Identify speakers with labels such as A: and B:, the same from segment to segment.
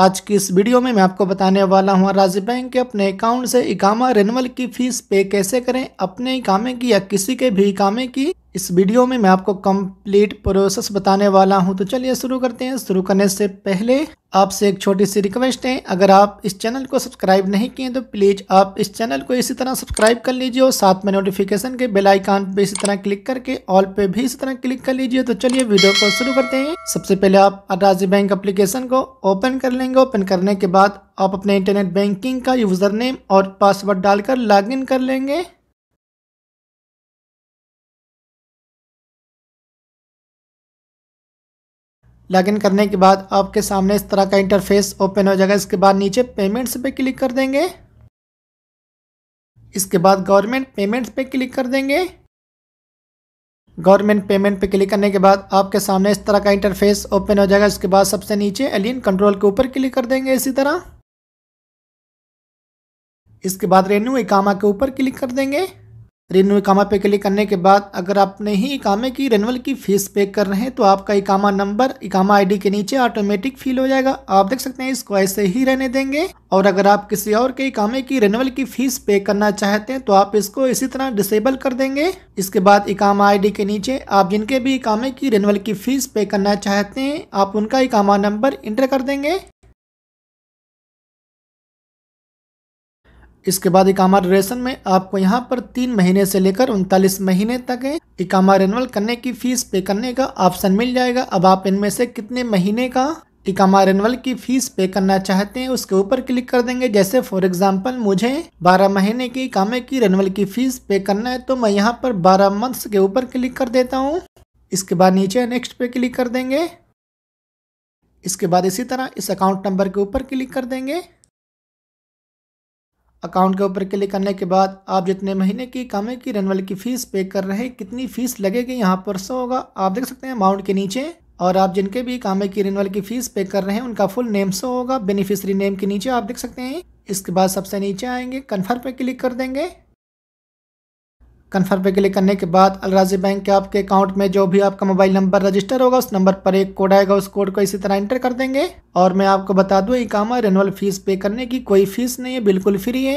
A: आज की इस वीडियो में मैं आपको बताने वाला हूँ राज्य बैंक के अपने अकाउंट से इकामा रेनवल की फीस पे कैसे करें अपने इकामे की या किसी के भी इकामे की इस वीडियो में मैं आपको कंप्लीट प्रोसेस बताने वाला हूं तो चलिए शुरू करते हैं शुरू करने से पहले आपसे एक छोटी सी रिक्वेस्ट है अगर आप इस चैनल को सब्सक्राइब नहीं किए तो प्लीज़ आप इस चैनल को इसी तरह सब्सक्राइब कर लीजिए और साथ में नोटिफिकेशन के बेल आइकन पे इसी तरह क्लिक करके ऑल पे भी इसी तरह क्लिक कर लीजिए तो चलिए वीडियो को शुरू करते हैं सबसे पहले आप अराजी बैंक अप्लीकेशन को ओपन कर लेंगे ओपन करने के बाद आप अपने इंटरनेट बैंकिंग का यूज़र नेम और पासवर्ड डालकर इन कर लेंगे लॉगिन करने के बाद आपके सामने इस तरह का इंटरफेस ओपन हो जाएगा इसके बाद नीचे पेमेंट्स पे क्लिक कर देंगे इसके बाद गवर्नमेंट पेमेंट्स पे क्लिक कर देंगे गवर्नमेंट पेमेंट पे क्लिक करने के बाद आपके सामने इस तरह का इंटरफेस ओपन हो जाएगा इसके बाद सबसे नीचे एलियन कंट्रोल के ऊपर क्लिक कर देंगे इसी तरह इसके बाद रेन्यू इकामा के ऊपर क्लिक कर देंगे रिन्यू इकामा पे क्लिक करने के बाद अगर आपने ही इकामे की रेनवल की फ़ीस पे कर रहे हैं तो आपका इकामा नंबर इकामा आईडी के नीचे ऑटोमेटिक फिल हो जाएगा आप देख सकते हैं इसको ऐसे ही रहने देंगे और अगर आप किसी और के इकामे की रेनवल की फ़ीस पे करना चाहते हैं तो आप इसको इसी तरह डिसेबल कर देंगे इसके बाद इकामा आई के नीचे आप जिनके भी इकामे की रेनवल की फ़ीस पे करना चाहते हैं आप उनका इकामा नंबर इंटर कर देंगे इसके बाद इकामा ड्यूरेशन में आपको यहाँ पर तीन महीने से लेकर उनतालीस महीने तक इकामा रिनवल करने की फीस पे करने का ऑप्शन मिल जाएगा अब आप इनमें से कितने महीने का इकामा रिनवल की फीस पे करना चाहते हैं उसके ऊपर क्लिक कर देंगे जैसे फॉर एग्जांपल मुझे 12 महीने की इकामे की रिनवल की फीस पे करना है तो मैं यहाँ पर 12 मंथ्स के ऊपर क्लिक कर देता हूँ इसके बाद नीचे नेक्स्ट पे क्लिक कर देंगे इसके बाद इसी तरह इस अकाउंट नंबर के ऊपर क्लिक कर देंगे अकाउंट के ऊपर क्लिक करने के बाद आप जितने महीने की कामे की रेनवल की फ़ीस पे कर रहे हैं कितनी फ़ीस लगेगी यहाँ पर सो होगा आप देख सकते हैं अमाउंट के नीचे और आप जिनके भी कामे की रिनवल की फ़ीस पे कर रहे हैं उनका फुल नेम सो होगा बेनिफिशरी नेम के नीचे आप देख सकते हैं इसके बाद सबसे नीचे आएंगे कन्फर्म पे क्लिक कर देंगे कन्फर्म पे क्लिक करने के बाद अलराजी बैंक के आपके अकाउंट में जो भी आपका मोबाइल नंबर रजिस्टर होगा उस नंबर पर एक कोड आएगा उस कोड को इसी तरह एंटर कर देंगे और मैं आपको बता दूं इकामा रेनुअल फीस पे करने की कोई फीस नहीं है बिल्कुल फ्री है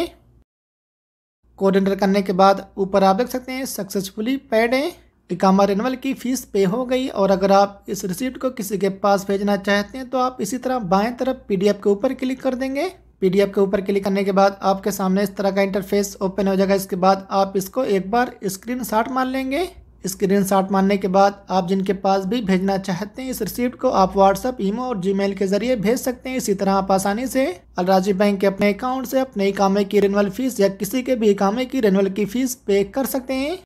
A: कोड एंटर करने के बाद ऊपर आप देख सकते हैं सक्सेसफुली पेड है इकामा रेनुअल की फ़ीस पे हो गई और अगर आप इस रिसिप्ट को किसी के पास भेजना चाहते हैं तो आप इसी तरह बाएं तरफ एफ के ऊपर क्लिक कर देंगे पीडीएफ के ऊपर क्लिक करने के बाद आपके सामने इस तरह का इंटरफेस ओपन हो जाएगा इसके बाद आप इसको एक बार स्क्रीन शाट मान लेंगे स्क्रीन शॉट मानने के बाद आप जिनके पास भी भेजना चाहते हैं इस रिसिप्ट को आप व्हाट्सअप ईमो और जीमेल के जरिए भेज सकते हैं इसी तरह आप आसानी से अलराजी बैंक के अपने अकाउंट से अपने इकामे की रिनवल फीस या किसी के भी इकामे की रिनवल की फीस पे कर सकते हैं